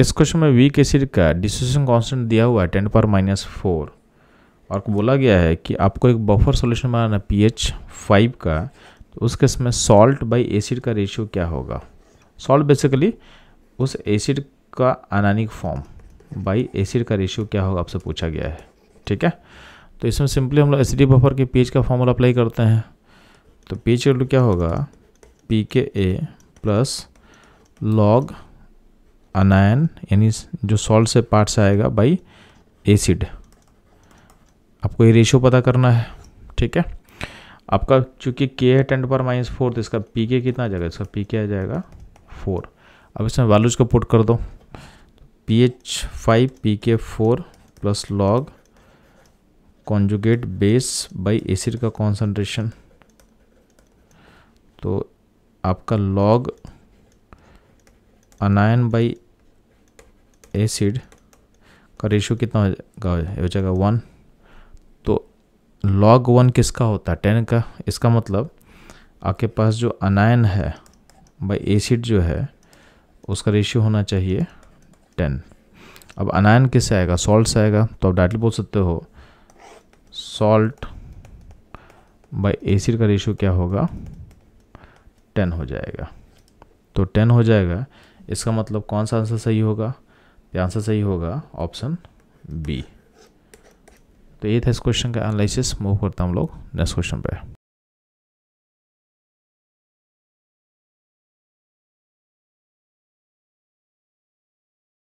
इस क्वेश्चन में weak acid का डिसोसिएशन कांस्टेंट दिया हुआ है टेन पर माइनस फोर और बोला गया है कि आपको एक बफर सॉल्यूशन बनाना पी एच फाइव का तो उस केस में सॉल्ट बाई एसिड का रेशियो क्या होगा सॉल्ट बेसिकली उस एसिड का अनानिक फॉर्म बाई एसिड का रेशियो क्या होगा आपसे पूछा गया है ठीक है तो इसमें सिंपली हम लोग एसिडिक बफर के एच का फॉर्मूला अप्लाई करते हैं तो पी एच क्या होगा पी के ए प्लस लॉग अनायन यानी जो सॉल्ट से पार्ट्स आएगा बाई एसिड आपको ये रेशियो पता करना है ठीक है आपका चूंकि के है टेन पर माइनस फोर तो इसका पी के कितना आ जाएगा इसका पी के आ जाएगा फोर अब इसमें वैल्यूज को पुट कर दो P H five P K four plus log conjugate base by acid का कॉन्सेंट्रेशन तो आपका लॉग अनायन बाई एसिड का रेशियो कितना हो जाएगा वन तो लॉग वन किसका होता है टेन का इसका मतलब आपके पास जो अनायन है बाई एसिड जो है उसका रेशियो होना चाहिए टेन अब अनायन किससे आएगा सॉल्ट से आएगा तो आप डायरेक्टली बोल सकते हो सॉल्ट बाई एसिड का रेशियो क्या होगा टेन हो जाएगा तो टेन हो जाएगा इसका मतलब कौन सा आंसर सही होगा तो आंसर सही होगा ऑप्शन बी तो ये था इस क्वेश्चन का एनालिसिस मूव करता हम लोग नेक्स्ट क्वेश्चन पे